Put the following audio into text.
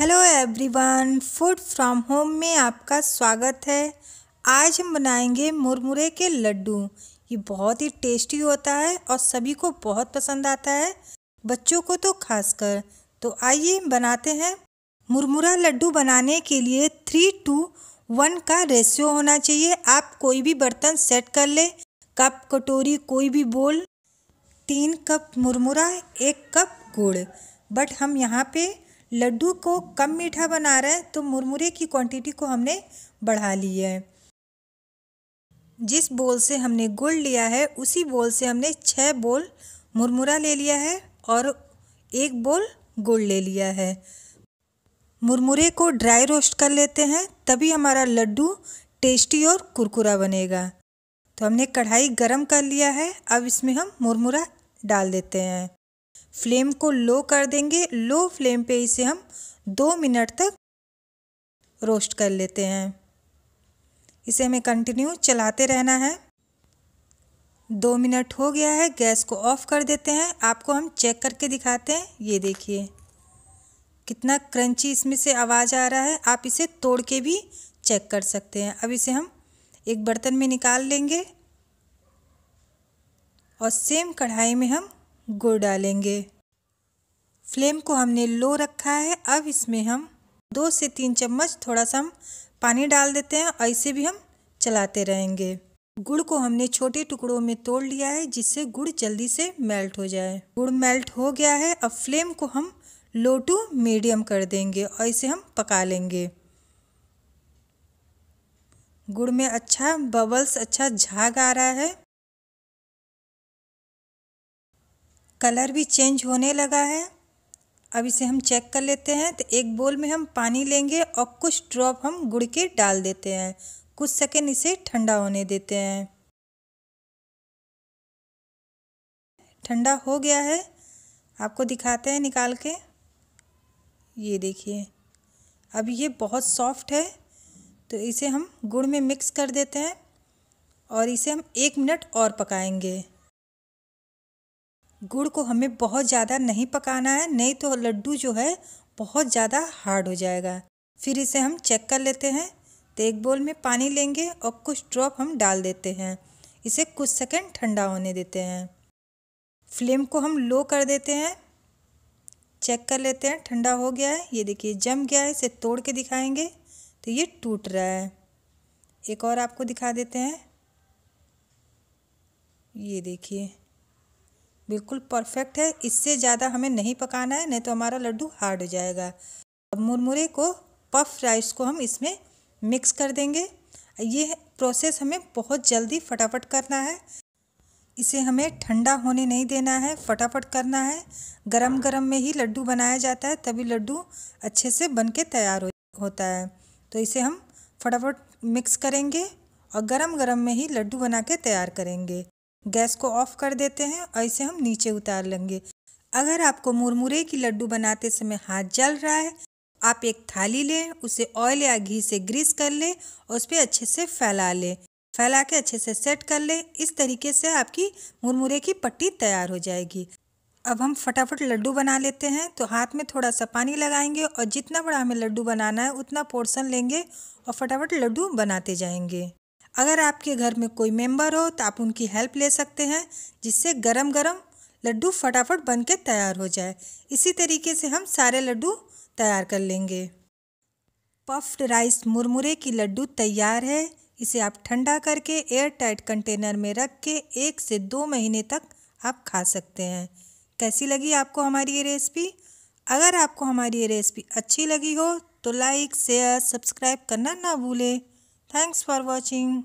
hello everyone food from home में आपका स्वागत है आज हम बनाएंगे मुरमुरे के लड्डू ये बहुत ही टेस्टी होता है और सभी को बहुत पसंद आता है बच्चों को तो खासकर तो आइए बनाते हैं मुरमुरा लड्डू बनाने के लिए थ्री टू वन का रेशियो होना चाहिए आप कोई भी बर्तन सेट कर ले कप कटोरी कोई भी बोल तीन कप मुरमुरा एक कप गुड़ बट हम यहाँ पे लड्डू को कम मीठा बना रहे हैं तो मुरमुरे की क्वांटिटी को हमने बढ़ा ली है जिस बोल से हमने गुड़ लिया है उसी बोल से हमने छः बोल मुरमुरा ले लिया है और एक बोल गुड़ ले लिया है मुरमुरे को ड्राई रोस्ट कर लेते हैं तभी हमारा लड्डू टेस्टी और कुरकुरा बनेगा तो हमने कढ़ाई गरम कर लिया है अब इसमें हम मुरमुरा डाल देते हैं फ्लेम को लो कर देंगे लो फ्लेम पे इसे हम दो मिनट तक रोस्ट कर लेते हैं इसे हमें कंटिन्यू चलाते रहना है दो मिनट हो गया है गैस को ऑफ कर देते हैं आपको हम चेक करके दिखाते हैं ये देखिए कितना क्रंची इसमें से आवाज़ आ रहा है आप इसे तोड़ के भी चेक कर सकते हैं अब इसे हम एक बर्तन में निकाल लेंगे और सेम कढ़ाई में हम गुड़ डालेंगे फ्लेम को हमने लो रखा है अब इसमें हम दो से तीन चम्मच थोड़ा सा हम पानी डाल देते हैं और इसे भी हम चलाते रहेंगे गुड़ को हमने छोटे टुकड़ों में तोड़ लिया है जिससे गुड़ जल्दी से मेल्ट हो जाए गुड़ मेल्ट हो गया है अब फ्लेम को हम लो टू मीडियम कर देंगे और इसे हम पका लेंगे गुड़ में अच्छा बबल्स अच्छा झाग आ रहा है कलर भी चेंज होने लगा है अब इसे हम चेक कर लेते हैं तो एक बोल में हम पानी लेंगे और कुछ ड्रॉप हम गुड़ के डाल देते हैं कुछ सेकेंड इसे ठंडा होने देते हैं ठंडा हो गया है आपको दिखाते हैं निकाल के ये देखिए अब ये बहुत सॉफ्ट है तो इसे हम गुड़ में मिक्स कर देते हैं और इसे हम एक मिनट और पकाएंगे गुड़ को हमें बहुत ज़्यादा नहीं पकाना है नहीं तो लड्डू जो है बहुत ज़्यादा हार्ड हो जाएगा फिर इसे हम चेक कर लेते हैं तो एक बोल में पानी लेंगे और कुछ ड्रॉप हम डाल देते हैं इसे कुछ सेकंड ठंडा होने देते हैं फ्लेम को हम लो कर देते हैं चेक कर लेते हैं ठंडा हो गया है ये देखिए जम गया है इसे तोड़ के दिखाएंगे तो ये टूट रहा है एक और आपको दिखा देते हैं ये देखिए बिल्कुल परफेक्ट है इससे ज़्यादा हमें नहीं पकाना है नहीं तो हमारा लड्डू हार्ड हो जाएगा अब मुरमुरे को पफ राइस को हम इसमें मिक्स कर देंगे ये प्रोसेस हमें बहुत जल्दी फटाफट करना है इसे हमें ठंडा होने नहीं देना है फटाफट करना है गरम गरम में ही लड्डू बनाया जाता है तभी लड्डू अच्छे से बन के तैयार हो, होता है तो इसे हम फटाफट मिक्स करेंगे और गरम गरम में ही लड्डू बना के तैयार करेंगे गैस को ऑफ कर देते हैं और इसे हम नीचे उतार लेंगे अगर आपको मुरमुरे की लड्डू बनाते समय हाथ जल रहा है आप एक थाली लें उसे ऑयल या घी से ग्रीस कर लें और उस पर अच्छे से फैला लें फैला के अच्छे से सेट कर लें इस तरीके से आपकी मुरमुरे की पट्टी तैयार हो जाएगी अब हम फटाफट लड्डू बना लेते हैं तो हाथ में थोड़ा सा पानी लगाएंगे और जितना बड़ा हमें लड्डू बनाना है उतना पोर्शन लेंगे और फटाफट लड्डू बनाते जाएंगे अगर आपके घर में कोई मेंबर हो तो आप उनकी हेल्प ले सकते हैं जिससे गरम गरम लड्डू फटाफट बन के तैयार हो जाए इसी तरीके से हम सारे लड्डू तैयार कर लेंगे पफ्ड राइस मुरमुरे की लड्डू तैयार है इसे आप ठंडा करके एयर टाइट कंटेनर में रख के एक से दो महीने तक आप खा सकते हैं कैसी लगी आपको हमारी ये रेसिपी अगर आपको हमारी ये रेसिपी अच्छी लगी हो तो लाइक शेयर सब्सक्राइब करना ना भूलें थैंक्स फॉर वॉचिंग